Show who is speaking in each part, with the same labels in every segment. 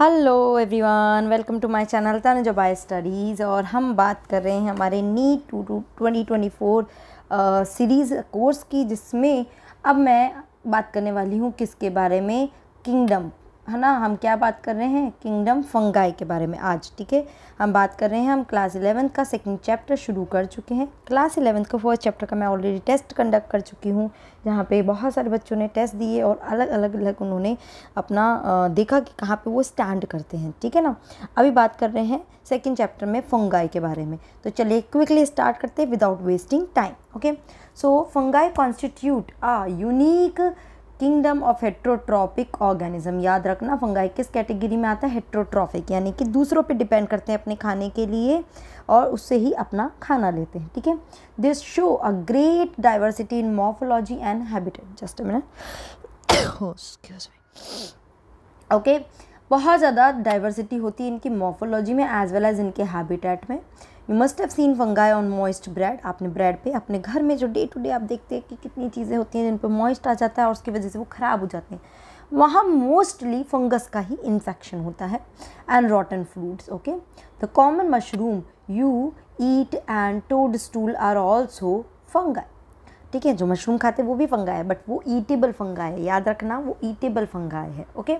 Speaker 1: Hello everyone welcome to my channel Tanuja by studies और हम बात कर रहे हैं हमारे NEET two two twenty twenty four series course की जिसमें अब मैं बात करने वाली हूँ किसके बारे में किंगडम है ना हम क्या बात कर रहे हैं किंगडम फंगाई के बारे में आज ठीक है हम बात कर रहे हैं हम क्लास इलेवंथ का सेकंड चैप्टर शुरू कर चुके हैं क्लास इलेवंथ का फर्स्ट चैप्टर का मैं ऑलरेडी टेस्ट कंडक्ट कर चुकी हूँ जहाँ पे बहुत सारे बच्चों ने टेस्ट दिए और अलग अलग अलग उन्होंने अपना देखा कि कहाँ पर वो स्टैंड करते हैं ठीक है ना अभी बात कर रहे हैं सेकेंड चैप्टर में फंगाई के बारे में तो चलिए क्विकली स्टार्ट करते हैं without wasting time okay so fungi constitute a unique kingdom of heterotrophic organism याद रखना फंगाई किस कैटेगरी में आता है हेट्रोट्रॉफिक यानी कि दूसरों पे डिपेंड करते हैं अपने खाने के लिए और उससे ही अपना खाना लेते हैं ठीक है this show a great diversity in morphology and habitat just minute okay बहुत ज़्यादा डाइवर्सिटी होती है इनकी मॉर्फोलॉजी में एज वेल एज़ इनके हैबिटेट में you must have seen fungi on moist bread आपने ब्रेड पे अपने घर में जो डे टू डे आप देखते हैं कि कितनी चीज़ें होती हैं जिन पर मॉइस्ट आ जाता है और उसकी वजह से वो ख़राब हो जाते हैं वहाँ मोस्टली फंगस का ही इन्फेक्शन होता है and rotten fruits okay the common mushroom you eat and toadstool are also fungi ठीक है जो मशरूम खाते हैं वो भी फंगा है बट वो ईटेबल फंगा है याद रखना वो ईटेबल फंगा है ओके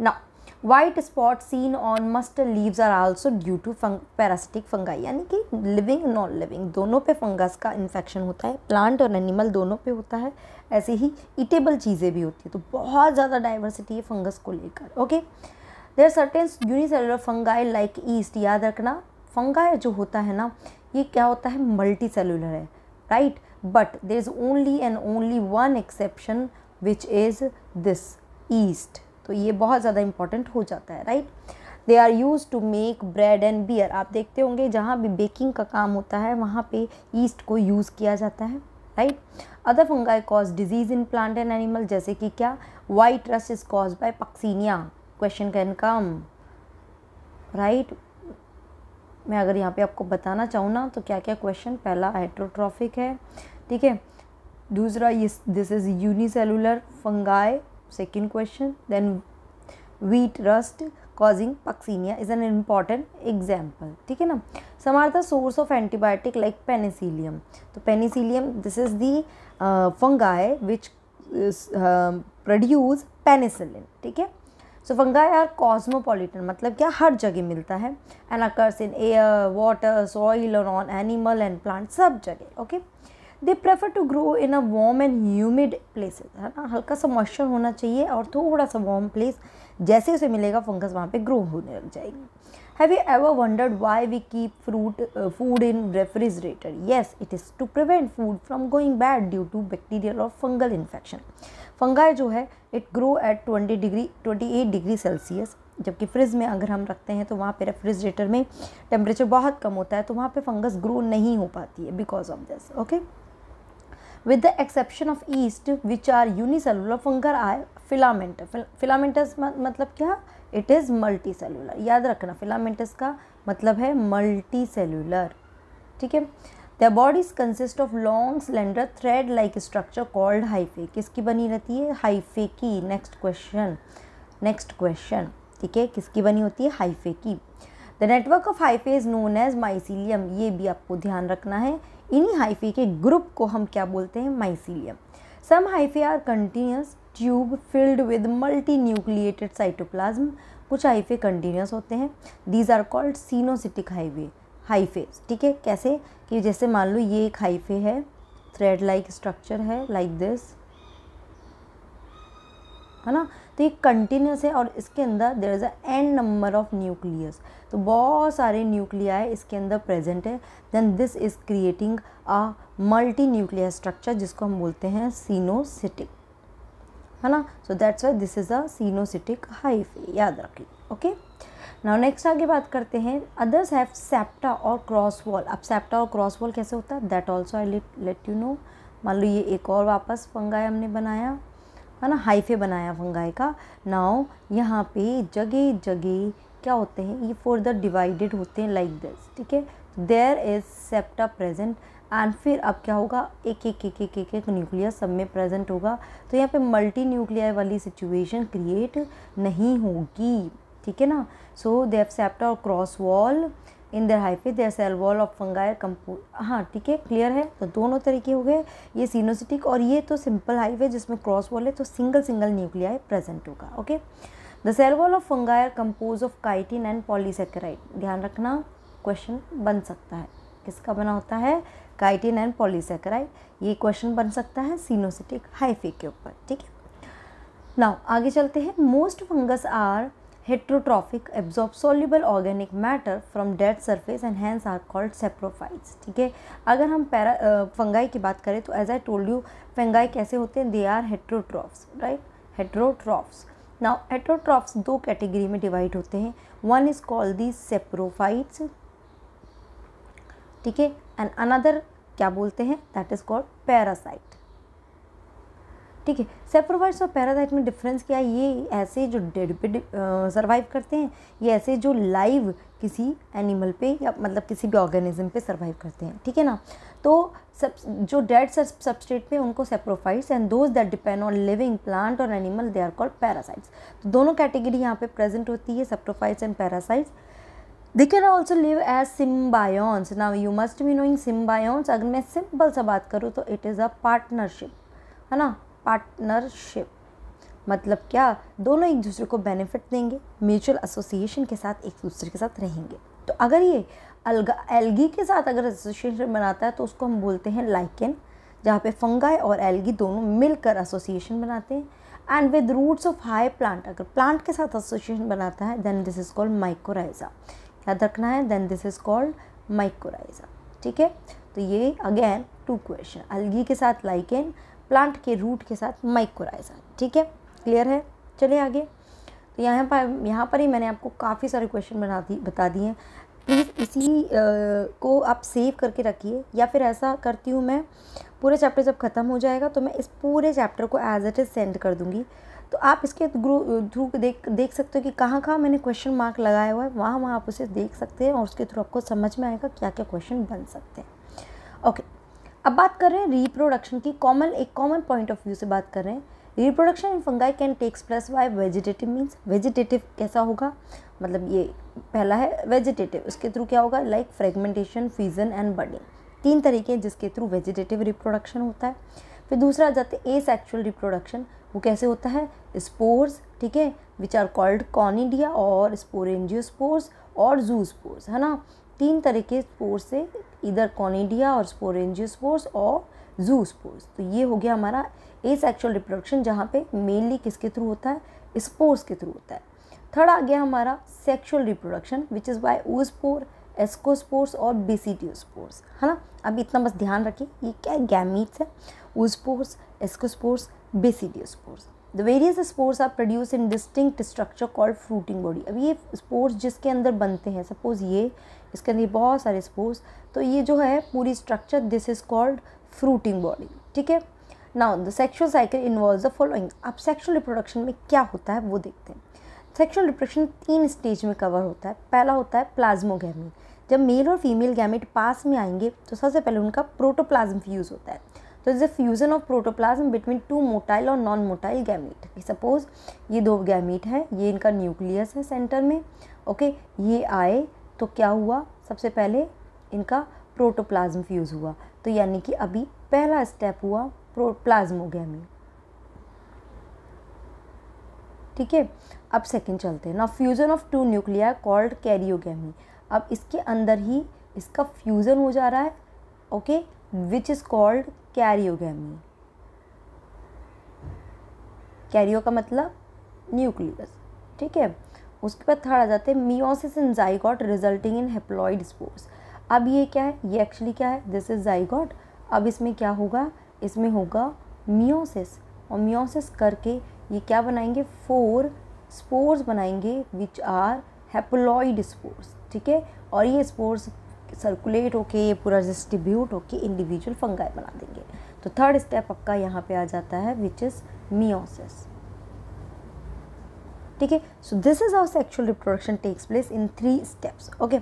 Speaker 1: ना white spot seen on must leaves are also due to parasitic fungi यानी कि लिविंग नॉन लिविंग दोनों पे फंगस का इन्फेक्शन होता है प्लांट और एनिमल दोनों पे होता है ऐसे ही इटेबल चीज़ें भी होती है तो बहुत ज़्यादा डाइवर्सिटी है फंगस को लेकर okay there certain unicellular fungi like yeast याद रखना फंगाई जो होता है ना ये क्या होता है मल्टी सेलुलर है right but there is only and only one exception which is this yeast तो ये बहुत ज़्यादा इंपॉर्टेंट हो जाता है right they are use to make bread and beer आप देखते होंगे जहाँ भी बेकिंग का काम होता है वहाँ पे ईस्ट को यूज़ किया जाता है right other fungi cause disease in plant and animal जैसे कि क्या white rust is cause by Puccinia question can come right मैं अगर यहाँ पे आपको बताना चाहूँ ना तो क्या क्या क्वेश्चन पहला हाइड्रोट्रॉफिक है ठीक है दूसरा ये this is unicellular fungi Second question then wheat rust causing puccinia is an important example theek hai na some are the source of antibiotic like penicillium तो penicillium this is the uh, fungi which is, uh, produce penicillin theek hai so fungi are cosmopolitan मतलब क्या हर जगह मिलता है and occurs in air water soil और on animal and plant सब जगह okay okay? They prefer to grow in a warm and humid places है ना हल्का सा मॉइस्चर होना चाहिए और थोड़ा सा वार्म प्लेस जैसे उसे मिलेगा फंगस वहाँ पे ग्रो होने लग जाएगी have you ever wondered why we keep fruit food in refrigerator yes it is to prevent food from going bad due to bacterial और फंगल इन्फेक्शन फंगा जो है it grow at twenty degree twenty eight degree Celsius जबकि fridge में अगर हम रखते हैं तो वहाँ पे रेफ्रिजरेटर में टेम्परेचर बहुत कम होता है तो वहाँ पे फंगस ग्रो नहीं हो पाती है because of this okay with the exception of yeast which are unicellular fungi are filament filamentous मतलब क्या it is multicellular याद रखना filamentous का मतलब है multicellular ठीक है their bodies consist of long slender thread like structure called hyphae किसकी बनी रहती है hyphae की next question next question ठीक है किसकी बनी होती है हाइफे की the network of hyphae is known as mycelium ये भी आपको ध्यान रखना है इन्हीं हाइफी के ग्रुप को हम क्या बोलते हैं mycelium some hyphae are continuous tube filled with multinucleated cytoplasm कुछ हाइफे कंटिन्यूस होते हैं these are called coenocytic hyphae hyphae ठीक है कैसे कि जैसे मान लो ये एक हाइफे है थ्रेड लाइक स्ट्रक्चर है लाइक like दिस है ना तो ये कंटिन्यूस है और इसके अंदर there is a an number of nucleus तो बहुत सारे न्यूक्लिया इसके अंदर प्रेजेंट है then this is creating a multinuclear structure जिसको हम बोलते हैं सीनोसिटिक है ना so that's why this is a coenocytic hypha याद रखिए ओके नाउ नेक्स्ट आगे बात करते हैं अदर्स हैव सेप्टा और क्रॉस वॉल अब सेप्टा और क्रॉस वॉल कैसे होता है that also I let you know मान लो ये एक और वापस फंगाई हमने बनाया है ना हाइफे बनाया फंगाई का नाव यहाँ पे जगह जगह क्या होते हैं ये द डिवाइडेड होते हैं लाइक दिस ठीक है there is septa present and फिर अब क्या होगा एक एक एक एक एक एक न्यूक्लियस सब में प्रेजेंट होगा तो यहाँ पे मल्टी न्यूक्लियर वाली सिचुएशन क्रिएट नहीं होगी ठीक है ना सो देव सेप्टा और cross wall in their hyphae there cell wall of fungi are compose हाँ ठीक है क्लियर है तो दोनों तरीके हो गए ये सीनोसिटिक और ये तो सिंपल हाइफे जिसमें क्रॉस वॉल है तो सिंगल सिंगल न्यूक्लियाई प्रेजेंट होगा okay the cell wall of fungi are compose of chitin and polysaccharide ध्यान रखना क्वेश्चन बन सकता है किसका बना होता है काइटिन एंड पॉलीसेकेराइड ये क्वेश्चन बन सकता है सीनोसिटिक हाइफे के ऊपर ठीक है नाउ आगे चलते हैं most fungus are heterotrophic absorb soluble organic matter from dead surface and hence are called saprophytes ठीक है अगर हम पैरा फंगाई की बात करें तो as I told you fungi कैसे होते हैं they are heterotrophs right heterotrophs now heterotrophs दो कैटेगरी में डिवाइड होते हैं one is called the saprophytes ठीक है एंड अनदर क्या बोलते हैं दैट इज कॉल्ड पैरासाइट ठीक है सेप्रोवाइट्स और पैरासाइट में डिफरेंस क्या है ये ऐसे जो डेड पे सर्वाइव करते हैं ये ऐसे जो लाइव किसी एनिमल पे या मतलब किसी भी ऑर्गेनिज्म पे सर्वाइव करते हैं ठीक है ना तो सब जो डेड सबस्टेट पे उनको saprophytes and those that depend on living plant और animal they are called parasites तो दोनों कैटेगरी यहाँ पे प्रेजेंट होती है saprophytes and parasites they can also live as symbionts now you must be knowing symbionts अगर मैं सिंपल सा बात करूँ तो इट इज़ अ पार्टनरशिप है ना पार्टनरशिप मतलब क्या दोनों एक दूसरे को बेनिफिट देंगे म्यूचुअल एसोसिएशन के साथ एक दूसरे के साथ रहेंगे तो अगर ये अलगा एलगी के साथ अगर एसोसिएशन बनाता है तो उसको हम बोलते हैं लाइकन जहाँ पे फंगाई और एलगी दोनों मिलकर एसोसिएशन बनाते हैं and with roots of high plant अगर प्लांट के साथ एसोसिएशन बनाता है then this is called mycorrhiza याद रखना है then this is called mycorrhiza ठीक है तो ये अगेन टू क्वेश्चन अलगी के साथ लाइकेन प्लांट के रूट के साथ माइक्रोराइजा ठीक है क्लियर है चलिए आगे तो यहाँ पर यहाँ पर ही मैंने आपको काफ़ी सारे क्वेश्चन बना दी बता दिए हैं प्लीज़ इसी आ, को आप सेव करके रखिए या फिर ऐसा करती हूँ मैं पूरे चैप्टर जब ख़त्म हो जाएगा तो मैं इस पूरे चैप्टर को एज इट इज़ सेंड कर दूँगी तो आप इसके थ्रू देख देख सकते हो कि कहाँ कहाँ मैंने क्वेश्चन मार्क लगाया हुआ है वहाँ वहाँ आप उसे देख सकते हैं और उसके थ्रू आपको समझ में आएगा क्या क्या क्वेश्चन बन सकते हैं ओके अब बात कर रहे हैं रिप्रोडक्शन की कॉमन एक कॉमन पॉइंट ऑफ व्यू से बात कर रहे हैं reproduction in fungi can takes place by vegetative means vegetative कैसा होगा मतलब ये पहला है वेजिटेटिव उसके थ्रू क्या होगा like fragmentation fusion and budding तीन तरीके हैं जिसके थ्रू वेजिटेटिव रिप्रोडक्शन होता है फिर दूसरा आ जाता है ए सेक्चुअल रिप्रोडक्शन वो कैसे होता है स्पोर्स ठीक है विच आर कॉल्ड कॉनिडिया और स्पोरेंजियो स्पोर्स और जू स्पोर्स है ना तीन तरह के स्पोर्स से इधर कॉनिडिया और स्पोरेंजियो स्पोर्स और जू स्पोर्स तो ये हो गया हमारा ए सेक्शुअल रिप्रोडक्शन जहाँ पे मेनली किसके थ्रू होता है स्पोर्स के थ्रू होता है थर्ड आ गया हमारा sexual reproduction which is by oospore ascospores और स्पोर्स है ना अब इतना बस ध्यान रखिए ये क्या गैमीट्स है oospores ascospores spores the various spores are produce in distinct structure called fruiting body अब ये स्पोर्स जिसके अंदर बनते हैं सपोज ये इसके अंदर बहुत सारे स्पोर्स तो ये जो है पूरी structure this is called fruiting body ठीक है now the sexual cycle involve the following अब सेक्शुअल रिप्रोडक्शन में क्या होता है वो देखते हैं सेक्शुअल रिप्रोडक्शन तीन स्टेज में कवर होता है पहला होता है प्लाज्मोगैमी जब मेल और फीमेल गैमेट पास में आएंगे तो सबसे पहले उनका प्रोटोप्लाज्म फ्यूज़ होता है तो is a fusion of protoplasm between two motile और नॉन मोटाइल गैमीट सपोज ये दो गैमीट हैं ये इनका न्यूक्लियस है सेंटर में ओके ये आए तो क्या हुआ सबसे पहले इनका प्रोटोप्लाज्म फ्यूज़ हुआ तो यानी कि अभी पहला स्टेप हुआ प्लाज्मोगैमी ठीक है अब सेकंड चलते हैं ना fusion of two nuclei called karyogamy अब इसके अंदर ही इसका फ्यूज़न हो जा रहा है okay which is called karyogamy karyo का मतलब न्यूक्लियस ठीक है उसके बाद थर्ड आ जाते हैं meiosis in zygote resulting in haploid spores अब ये क्या है ये एक्चुअली क्या है दिस इज जाइगॉट अब इसमें क्या होगा इसमें होगा मियोसिस और मियोसिस करके ये क्या बनाएंगे फोर स्पोर्स बनाएंगे विच आर हेप्लॉइड स्पोर्स ठीक है और ये स्पोर्स सर्कुलेट होके ये पूरा डिस्ट्रीब्यूट होके इंडिविजुअल फंगाई बना देंगे तो थर्ड स्टेप आपका यहाँ पे आ जाता है विच इज़ मियोसिस ठीक है so this is our sexual reproduction takes place in three steps okay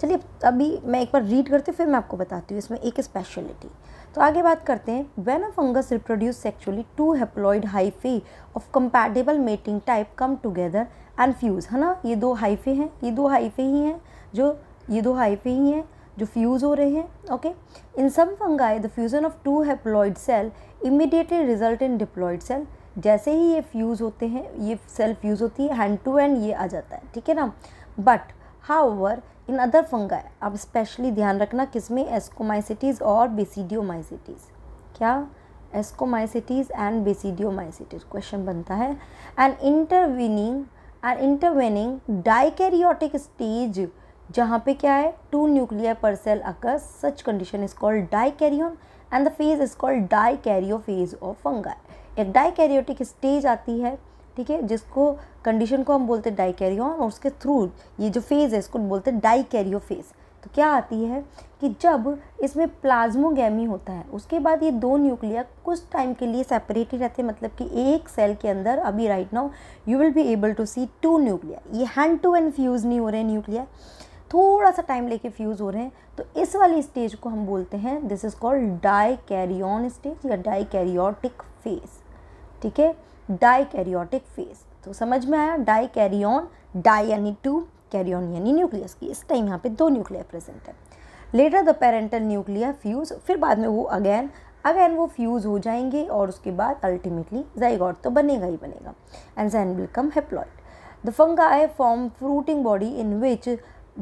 Speaker 1: चलिए अभी मैं एक बार रीड करती हूँ फिर मैं आपको बताती हूँ इसमें एक स्पेशलिटी तो आगे बात करते हैं when a fungus reproduce sexually two haploid hyphae of compatible mating type come together and fuse है ना ये दो हाइफे हैं ये दो हाइफे ही हैं जो ये दो हाइफे ही हैं जो फ्यूज़ हो रहे हैं okay in some fungi the fusion of two haploid cell immediately result in diploid cell जैसे ही ये फ्यूज़ होते हैं ये सेल फ्यूज़ होती है हैंड टू हैंड ये आ जाता है ठीक है ना but however in other fungi अब स्पेशली ध्यान रखना किस में एस्कोमाइसिटीज़ और बेसिडियोमाइसिटीज़ क्या एस्कोमाइसिटीज़ एंड बेसिडियोमाइसिटीज़ क्वेश्चन बनता है and intervening and intervening dikaryotic stage जहाँ पे क्या है two nuclear per cell occurs such condition is called dikaryon and the phase is called dikaryophase of fungi एक dikaryotic stage आती है ठीक है जिसको कंडीशन को हम बोलते हैं डाई कैरियन और उसके थ्रू ये जो फेज़ है इसको बोलते हैं डाई कैरियो फेज़ तो क्या आती है कि जब इसमें प्लाज्मोगैमी होता है उसके बाद ये दो न्यूक्लिया कुछ टाइम के लिए सेपरेट ही रहते हैं मतलब कि एक सेल के अंदर अभी right now you will be able to see two nuclei ये हैंड टू हैंड फ्यूज़ नहीं हो रहे न्यूक्लिया थोड़ा सा टाइम लेके फ्यूज़ हो रहे हैं तो इस वाली स्टेज को हम बोलते हैं this is called di stage या डाई कैरियोटिक ठीक है डाई कैरियोटिक तो समझ में आया डाई कैरियन डाई यानी टू कैरियन यानी न्यूक्लियस की इस टाइम यहाँ पे दो न्यूक्लियर प्रेजेंट है later the parental nuclear fuse फिर बाद में वो अगेन अगेन वो फ्यूज़ हो जाएंगे और उसके बाद अल्टीमेटली जाइगॉट तो बनेगा ही बनेगा and then become haploid the fungi form fruiting body in which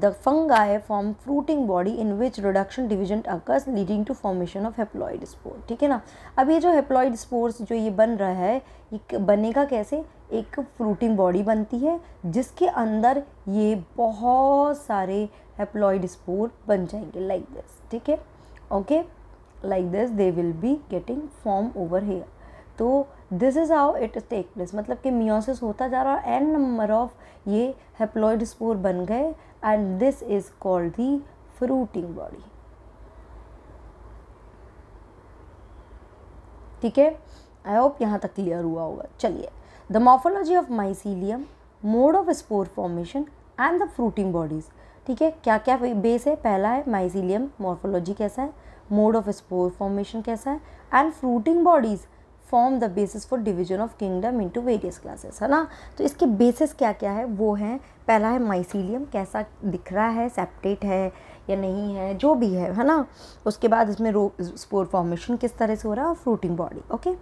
Speaker 1: The fungi form fruiting body in which reduction division occurs leading to formation of haploid spore. ठीक है ना अब ये जो haploid spores जो ये बन रहा है ये बनेगा कैसे एक फ्रूटिंग बॉडी बनती है जिसके अंदर ये बहुत सारे हेप्लॉयड स्पोर बन जाएंगे लाइक दिस ठीक है okay like this they will be getting form over here तो this is how it take place मतलब कि मियोसिस होता जा रहा है एंड नंबर ऑफ ये हेप्लॉयड स्पोर बन गए and this is called the fruiting body ठीक है आई होप यहाँ तक क्लियर हुआ होगा चलिए the morphology of mycelium mode of spore formation and the fruiting bodies ठीक है क्या क्या बेस है पहला है माइसीलियम मॉर्फोलॉजी कैसा है मोड ऑफ स्पोर फॉर्मेशन कैसा है and fruiting bodies form the basis for division of kingdom into various classes है ना तो इसके बेसिस क्या क्या है वो है पहला है माइसीलियम कैसा दिख रहा है सेप्टेट है या नहीं है जो भी है है ना उसके बाद इसमें रो स्पोर फॉर्मेशन किस तरह से हो रहा है और फ्रूटिंग बॉडी ओके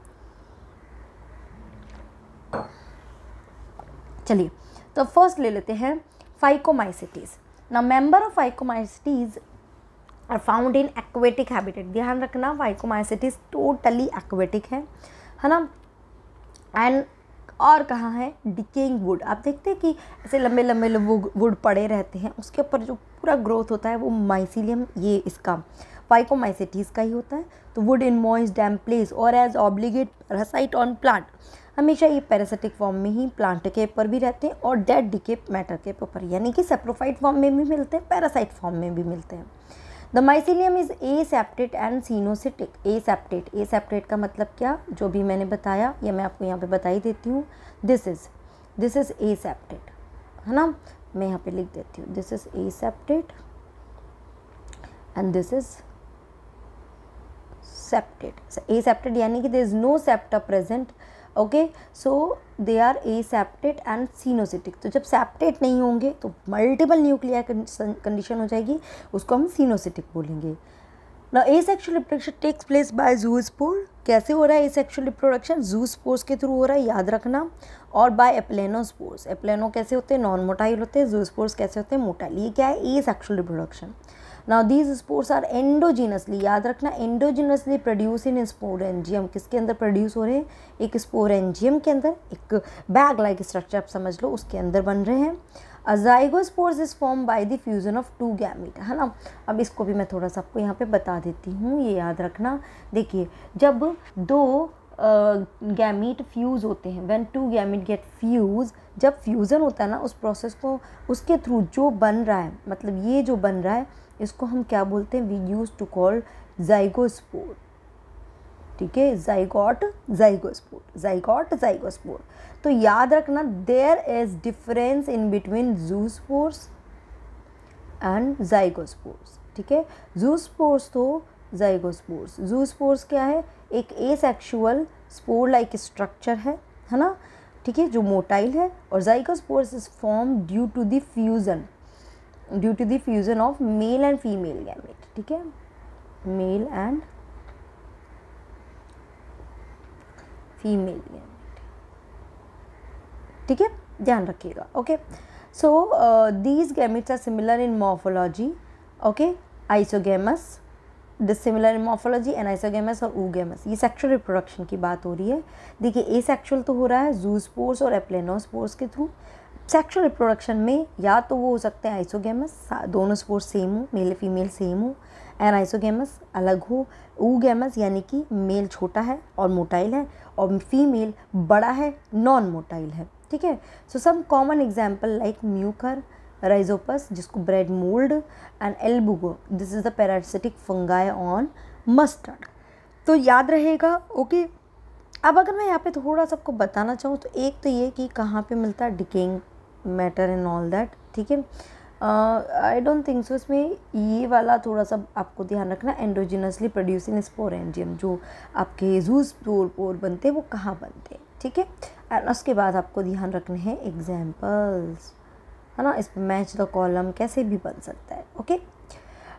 Speaker 1: चलिए तो फर्स्ट ले लेते हैं फाइकोमाइसिटीज़ ना member of phycomycetes are found in aquatic habitat ध्यान रखना वाइकोमाइसिटीज टोटली एक्वेटिक है है ना एंड और कहाँ है डिकेइंग वुड आप देखते हैं कि ऐसे लंबे लंबे वुड पड़े रहते हैं उसके ऊपर जो पूरा ग्रोथ होता है वो माइसिलियम ये इसका फाइकोमाइसिटीज़ का ही होता है तो wood in moist damp place और as obligate parasite on plant हमेशा ये पैरासिटिक फॉर्म में ही प्लांट के ऊपर भी रहते हैं और डेड डिकेप मैटर के ऊपर यानी कि सेप्रोफाइट फॉर्म में भी मिलते हैं पैरासाइट फॉर्म में भी मिलते हैं the mycelium is aseptate and coenocytic aseptate aseptate का मतलब क्या जो भी मैंने बताया या मैं आपको यहाँ पे बताई देती हूँ this is this is aseptate है ना मैं यहाँ पे लिख देती हूँ this is aseptate and this is septate aseptate यानी कि there is no septa present okay so they are aseptate and coenocytic तो जब सेप्टेट नहीं होंगे तो मल्टीपल न्यूक्लियर कंडीशन हो जाएगी उसको हम सीनोसिटिक बोलेंगे ना asexual reproduction takes place by spore कैसे हो रहा है ए सेक्शुअल रिप्रोडक्शन स्पोर्स के थ्रू हो रहा है याद रखना और बाय एप्लेनो स्पोर्स एप्लेनो कैसे होते हैं नॉन मोटाइल होते हैं स्पोर्स कैसे होते हैं मोटाइल ये क्या है asexual reproduction now these spores are endogenously याद रखना एंडोजीनसली प्रोड्यूस इन स्पोरेंजियम किसके अंदर प्रोड्यूस हो रहे हैं एक स्पोरेंजियम के अंदर एक बैग लाइक स्ट्रक्चर आप समझ लो उसके अंदर बन रहे हैं zygospores is form by the fusion of two gamete है ना अब इसको भी मैं थोड़ा सा आपको यहाँ पे बता देती हूँ ये याद रखना देखिए जब दो गैमिट uh, फ्यूज़ होते हैं when two gamete get fuse जब फ्यूज़न होता है ना उस प्रोसेस को उसके थ्रू जो बन रहा है मतलब ये जो बन रहा है इसको हम क्या बोलते हैं we use to call zygospore ठीक है जाइगॉट जाइगोस्पोर जाइगॉट जाइगोस्पोर तो याद रखना there is difference in between zoospores and zygospores ठीक है जू स्पोर्स तो जाइगोस्पोर्स जू स्पोर्स क्या है एक सेक्शुअल स्पोर लाइक स्ट्रक्चर है है ना ठीक है जो मोटाइल है और zygospores is form due to the fusion due to the fusion of male and female gamete ठीक है मेल एंड फीमेल गैमेट ठीक है ध्यान रखिएगा okay so these gametes are similar in morphology okay isogamous dissimilar morphology and isogamous और oogamous ये sexual reproduction की बात हो रही है देखिए ए सेक्शुअल तो हो रहा है जूस पोर्स और एप्लेनोस पोर्स के थ्रू सेक्शुअल रिप्रोडक्शन में या तो वो हो सकते हैं आइसोगेमस दोनों स्पोर्स सेम हो मेल फीमेल सेम हो एंड आइसोगेमस अलग हो ऊगेमस यानी कि मेल छोटा है और मोटाइल है और फीमेल बड़ा है नॉन मोटाइल है ठीक है so some common example like Mucor Rhizopus जिसको bread mould and Albugo this is the parasitic fungi on mustard तो याद रहेगा ओके okay? अब अगर मैं यहाँ पे थोड़ा सबको बताना चाहूँ तो एक तो ये कि कहाँ पे मिलता है decaying matter and all that ठीक है आई डोंट थिंक सो इसमें ये वाला थोड़ा सा आपको ध्यान रखना एंड्रोजिनसली प्रोड्यूसिंग स्पोरेंजियम जो आपके जूस पोर पोर बनते हैं वो कहाँ बनते हैं ठीक है एंड उसके बाद आपको ध्यान रखने हैं एग्जाम्पल्स है ना इस पर मैच द कॉलम कैसे भी बन सकता है ओके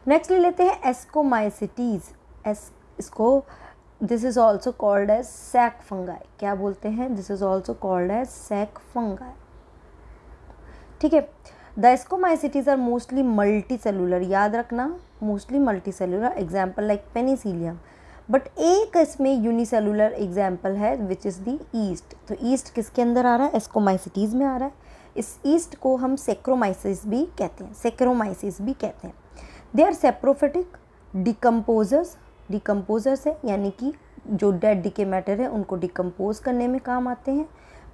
Speaker 1: नेक्स्ट ले लेते हैं एस्कोमाइसिटीज़ एस इसको this is also called as sac fungi क्या बोलते हैं this is also called as sac fungi ठीक है the ascomycetes are mostly multicellular याद रखना mostly multicellular example like Penicillium but एक इसमें यूनिसेलुलर एग्जाम्पल है विच इज़ दी ईस्ट तो ईस्ट किसके अंदर आ रहा है एस्कोमाइसिटीज़ में आ रहा है इस ईस्ट को हम सेक्रोमाइसिस भी कहते हैं सेक्रोमाइसिस भी कहते हैं they are saprophytic decomposers decomposers है यानी कि जो डेड डिके मैटर है उनको डिकम्पोज करने में काम आते हैं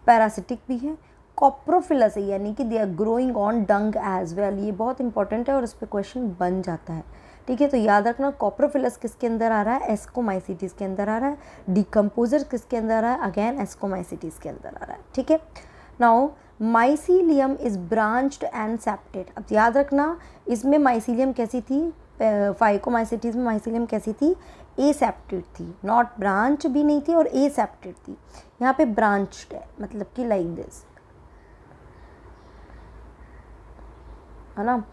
Speaker 1: पैरासिटिक भी है कॉप्रोफिलस है यानी कि they are growing on dung as well ये बहुत इंपॉर्टेंट है और इस पर क्वेश्चन बन जाता है ठीक है तो याद रखना कॉप्रोफिलस किसके अंदर आ रहा है एस्कोमाइसिटीज़ के अंदर आ रहा है डिकम्पोजर किसके अंदर आ रहा है अगेन एस्कोमाइसिटीज़ के अंदर आ रहा है ठीक है now mycelium is branched and septate अब याद रखना इसमें माइसीलियम कैसी थी फाइकोमाइसिटीज़ में माइसीलियम कैसी थी एसेप्टेड थी नॉट ब्रांच भी नहीं थी और एसेप्टेड थी यहाँ पे ब्रांच्ड है मतलब कि लाइक दिस है ना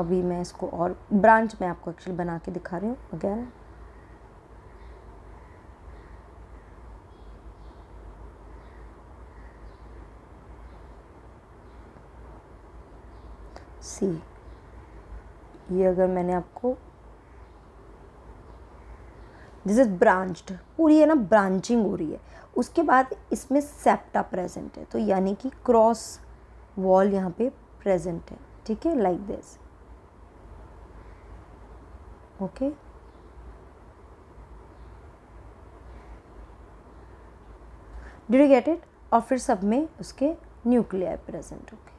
Speaker 1: अभी मैं इसको और ब्रांच में आपको एक्चुअली बना के दिखा रही हूँ अगेन सी ये अगर मैंने आपको दिस इज ब्रांच्ड पूरी है ना ब्रांचिंग हो रही है उसके बाद इसमें सेप्टा प्रेजेंट है तो यानी कि क्रॉस वॉल यहाँ पे प्रेजेंट है ठीक है like this okay do you get it और फिर सब में उसके न्यूक्लियर प्रेजेंट होंगे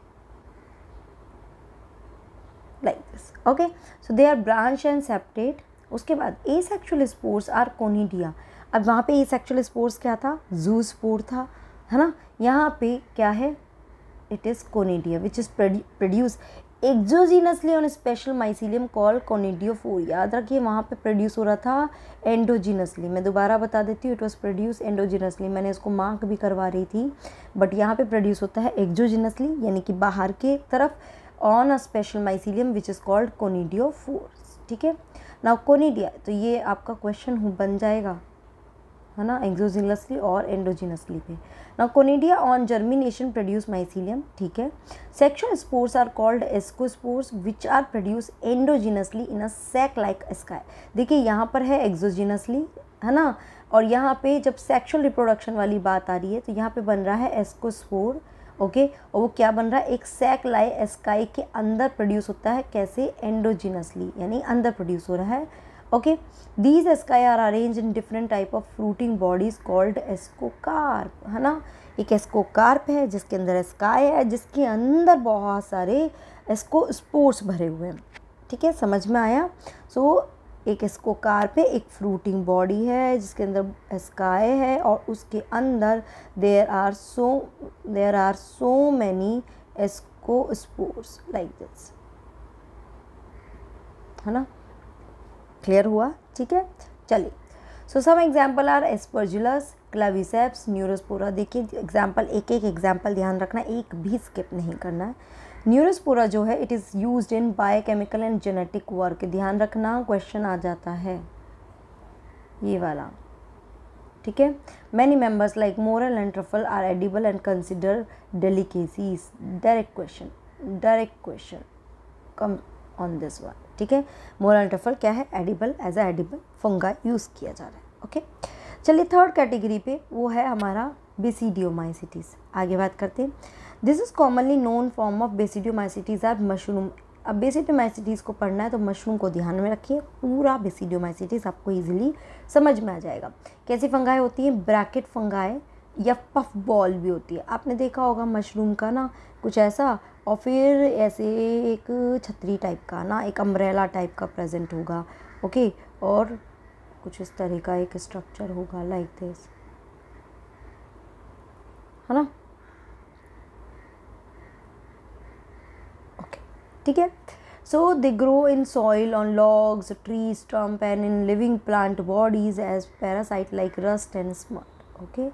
Speaker 1: like this okay so they are branch and septate उसके बाद asexual sports are conidia अब वहाँ पे ए सेक्चुअल स्पोर्ट्स क्या था जू स्पोर्ट था है ना यहाँ पे क्या है it is conidia which is produ produced exogenously on special mycelium call conidiophore याद रखिए वहाँ पे प्रोड्यूस हो रहा था एंडोजीनसली मैं दोबारा बता देती हूँ इट वॉज प्रोड्यूस एंडोजीनसली मैंने इसको मार्क भी करवा रही थी बट यहाँ पे प्रोड्यूस होता है एक्जोजीनसली यानी कि बाहर के तरफ on a special mycelium which is called conidiophore ठीक है नाउ कोनिडिया तो ये आपका क्वेश्चन बन जाएगा है ना एक्जोजिनसली और एंडोजिनसली पे ना conidia on germination produce mycelium ठीक है sexual spores are called ascospores which are produce endogenously in a sac like asci देखिए यहाँ पर है एग्जोजिनसली है ना और यहाँ पे जब सेक्शुअल रिप्रोडक्शन वाली बात आ रही है तो यहाँ पे बन रहा है एस्कोस्पोर ओके और वो क्या बन रहा है एक सेक लाई एस्काई के अंदर प्रोड्यूस होता है कैसे एंडोजिनसली यानी अंदर प्रोड्यूस हो रहा है okay these asci are arranged in different type of fruiting bodies called ascocarp है ना एक एस्कोकार्प है जिसके अंदर एस्काई है जिसके अंदर बहुत सारे एस्को स्पोर्ट्स भरे हुए हैं ठीक है समझ में आया सो so, एक एस्कोकार्प है एक फ्रूटिंग बॉडी है जिसके अंदर एस्काई है और उसके अंदर there are so there are so many ascospores like this है ना क्लियर हुआ ठीक है चलिए so some example are Aspergillus Claviceps Neurospora देखिए एग्जाम्पल एक एक एग्जाम्पल ध्यान रखना एक भी स्किप नहीं करना है न्यूरोस्पोरा जो है it is use in biochemical and genetic work ध्यान रखना क्वेश्चन आ जाता है ये वाला ठीक है many members like morel and truffle are edible and consider delicacies direct question direct question come on this one ठीक है मोलानटफल क्या है edible as a edible fungi use किया जा रहा है ओके चलिए थर्ड कैटेगरी पे वो है हमारा बेसिडियोमाइसिटीज़ आगे बात करते हैं this is commonly known form of basidiomycetes are mushroom अब बेसिडियोमाइसिटीज़ को पढ़ना है तो मशरूम को ध्यान में रखिए पूरा बेसिडियोमाइसिटीज़ आपको ईजिली समझ में आ जाएगा कैसी फंगाएँ होती हैं ब्रैकेट फंगाएँ या पफ बॉल भी होती है आपने देखा होगा मशरूम का ना कुछ ऐसा और फिर ऐसे एक छतरी टाइप का ना एक अम्ब्रेला टाइप का प्रेजेंट होगा ओके और कुछ इस तरह का एक स्ट्रक्चर होगा लाइक दिस है ना ओके ठीक है so they grow in soil on logs tree stump and in living plant bodies as parasite like rust and smut okay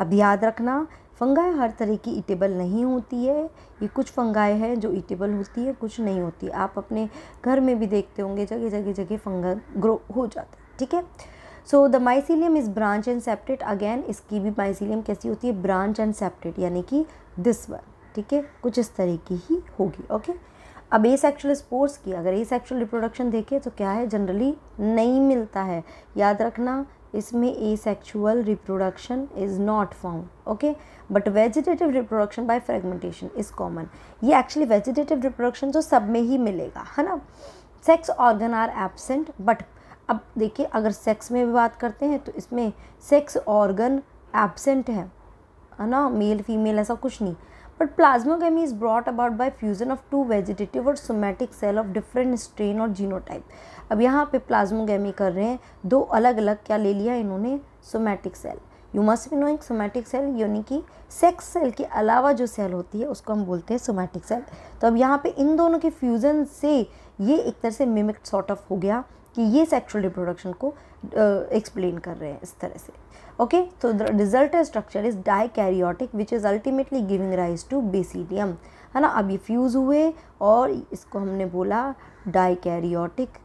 Speaker 1: अब याद रखना फंगाई हर तरह की ईटेबल नहीं होती है ये कुछ फंगाई है जो ईटेबल होती है कुछ नहीं होती आप अपने घर में भी देखते होंगे जगह जगह जगह फंगा ग्रो हो जाता है ठीक है so the mycelium is branch and septate again इसकी भी माइसिलियम कैसी होती है ब्रांच एंड सेप्टेड यानी कि दिस वन ठीक है कुछ इस तरह की ही होगी ओके अब ए सेक्शुअल स्पोर्ट्स की अगर ए सेक्शुअल रिप्रोडक्शन देखें तो क्या है जनरली नहीं मिलता है याद रखना इसमें asexual reproduction is not found okay but vegetative reproduction by fragmentation is common ये एक्चुअली वेजिटेटिव रिप्रोडक्शन जो सब में ही मिलेगा है ना sex organ are absent but अब देखिए अगर सेक्स में भी बात करते हैं तो इसमें सेक्स ऑर्गन एबसेंट है है ना मेल फीमेल ऐसा कुछ नहीं But plasmogamy is brought about by fusion of two vegetative और somatic cell of different strain और genotype. अब यहाँ पे प्लाज्मोगेमी कर रहे हैं दो अलग अलग क्या ले लिया इन्होंने somatic cell you must be knowing somatic cell यानी कि सेक्स सेल के अलावा जो सेल होती है उसको हम बोलते हैं सोमैटिक सेल तो अब यहाँ पे इन दोनों के फ्यूज़न से ये एक तरह से मिमिक सॉर्ट ऑफ हो गया कि ये सेक्सुअल रिप्रोडक्शन को एक्सप्लेन कर रहे हैं इस तरह से Okay, so the resultant structure is dikaryotic which is ultimately giving rise to basidium है ना अभी फ्यूज़ हुए और इसको हमने बोला डाइकैरियोटिक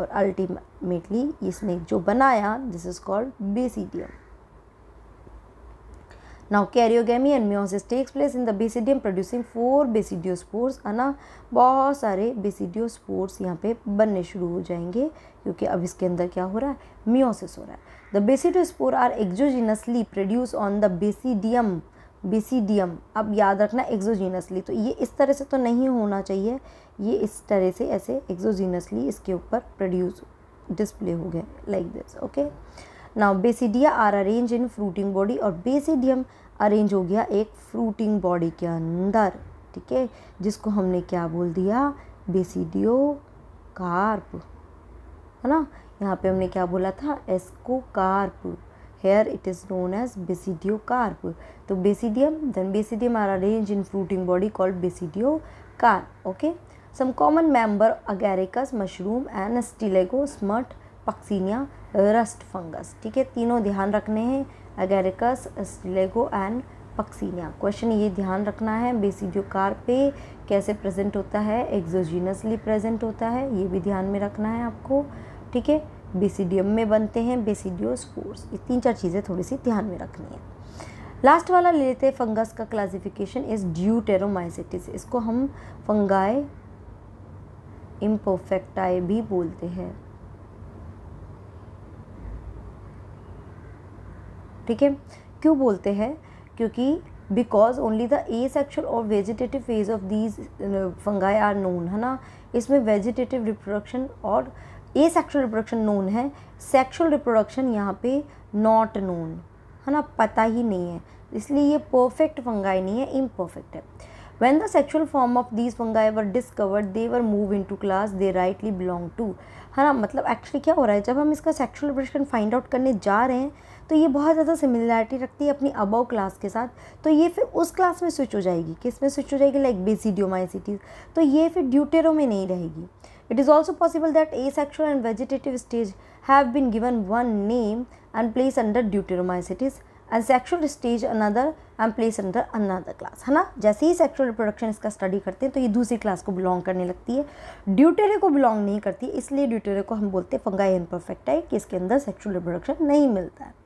Speaker 1: और अल्टीमेटली इसने जो बनाया this is called basidium Now karyogamy and meiosis takes place in the basidium producing four basidiospores है ना बहुत सारे basidiospores यहाँ पे बनने शुरू हो जाएंगे क्योंकि अब इसके अंदर क्या हो रहा है meiosis हो रहा है The basidiospores are exogenously produced on the basidium बेसीडियम अब याद रखना एक्जोजीनसली तो ये इस तरह से तो नहीं होना चाहिए ये इस तरह से ऐसे एक्जोजीनसली इसके ऊपर प्रोड्यूस डिस्प्ले हो गए like this okay now basidia are arrange in fruiting body और बेसिडियम अरेंज हो गया एक फ्रूटिंग बॉडी के अंदर ठीक है जिसको हमने क्या बोल दिया बेसिडियो कार्प है ना यहाँ पे हमने क्या बोला था ascocarp here it is known as basidiocarp तो basidium then basidium are arrange in fruiting body called basidiocarp okay some common member Agaricus mushroom and Ustilago smut Puccinia rust fungus ठीक है तीनों ध्यान रखने हैं Agaricus Ustilago and Puccinia question ये ध्यान रखना है बेसिडियोकार पे कैसे प्रेजेंट होता है एक्जोजीनसली प्रेजेंट होता है ये भी ध्यान में रखना है आपको ठीक है बेसिडियम में बनते हैं बेसिडियो स्पोर्स ये तीन चार चीज़ें थोड़ी सी ध्यान में रखनी है लास्ट वाला ले लेते हैं फंगस का क्लासिफिकेशन इज टेरोमाइसिटिस इसको हम फंगाए इम्परफेक्टाए भी बोलते हैं ठीक है क्यों बोलते हैं क्योंकि because only the asexual और vegetative phase of these fungi are known है ना इसमें वेजिटेटिव रिप्रोडक्शन और ए सेक्शुअल रिप्रोडक्शन नोन है सेक्शुअल रिप्रोडक्शन यहाँ पे नॉट नोन है ना पता ही नहीं है इसलिए ये परफेक्ट फंगाई नहीं है इम्परफेक्ट है when the sexual form of these fungi were discovered they were move into class they rightly belong to है ना मतलब एक्चुअली क्या हो रहा है जब हम इसका सेक्शुअल रिप्रोडक्शन फाइंड आउट करने जा रहे हैं तो ये बहुत ज़्यादा सिमिलैरिटी रखती है अपनी अबव क्लास के साथ तो ये फिर उस क्लास में स्विच हो जाएगी किस में स्विच हो जाएगी लाइक बेसी डिओमाइसिटीज तो ये फिर ड्यूटेरो में नहीं रहेगी it is also possible that asexual and vegetative stage have been given one name and place under deuteromycetes and sexual stage another and place under another class है ना जैसे ही सेक्शुअल रिप्रोडक्शन इसका study करते हैं तो ये दूसरी क्लास को बिलोंग करने लगती है ड्यूटेरे को बिलोंग नहीं करती इसलिए ड्यूटेरे को हम बोलते हैं इन परफेक्ट है कि इसके अंदर सेक्शुअल रिप्रोडक्शन नहीं मिलता है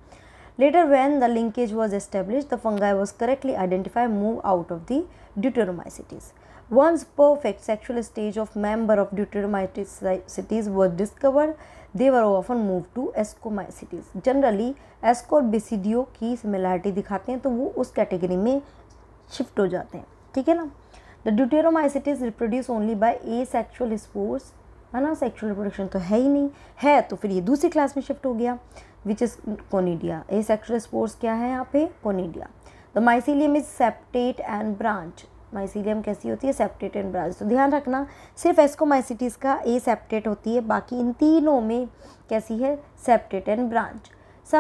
Speaker 1: Later when the linkage was established, the fungi was correctly identified move out of the deuteromycetes. Once perfect sexual stage of member of deuteromycetes were discovered, they were often moved to ascomycetes. Generally, ascor और basidio की similarity dikhate hain to wo us category mein shift ho jate hain theek hai na the deuteromycetes reproduce only by asexual spores है ना sexual reproduction तो है ही नहीं है तो फिर ये दूसरी क्लास में शिफ्ट हो गया which is conidia asexual spores क्या है यहाँ पे conidia the mycelium is septate and branch mycelium कैसी होती है सेप्टेट एंड ब्रांच तो ध्यान रखना सिर्फ एस्कोमाइसिटीज़ का ए सेप्टेट होती है बाकी इन तीनों में कैसी है septate and branch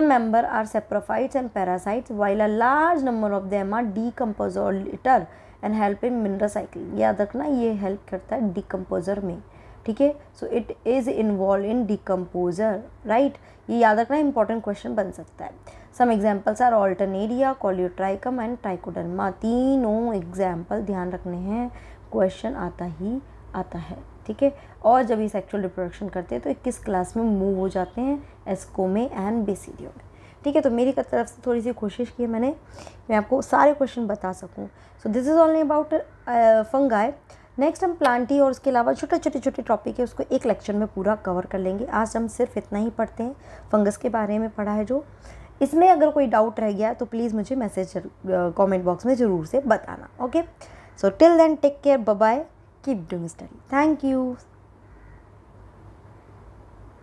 Speaker 1: member are saprophytes and parasites while a large number of them are decomposer litter and help in mineral cycle याद रखना ये हेल्प करता है डीकम्पोजर में ठीक है so it is involve in decomposer right ये याद रखना इंपॉर्टेंट क्वेश्चन बन सकता है some examples are Alternaria Colletotrichum and Trichoderma तीनों एग्जाम्पल ध्यान रखने हैं क्वेश्चन आता ही आता है ठीक है और जब ये सेक्चुअल रिप्रोडक्शन करते हैं तो इक्कीस क्लास में मूव हो जाते हैं एस्को में एंड बेसिडियो में ठीक है तो मेरी तरफ से थोड़ी सी कोशिश की है मैंने मैं आपको सारे क्वेश्चन बता सकूँ so this is only about fungi next हम प्लांटी और उसके अलावा छोटे छोटे छोटे टॉपिक है उसको एक लेक्चर में पूरा कवर कर लेंगे आज हम सिर्फ इतना ही पढ़ते हैं फंगस के बारे में पढ़ा है जो इसमें अगर कोई डाउट रह गया तो प्लीज़ मुझे मैसेज कमेंट बॉक्स में ज़रूर से बताना okay so till then take care bye keep doing study thank you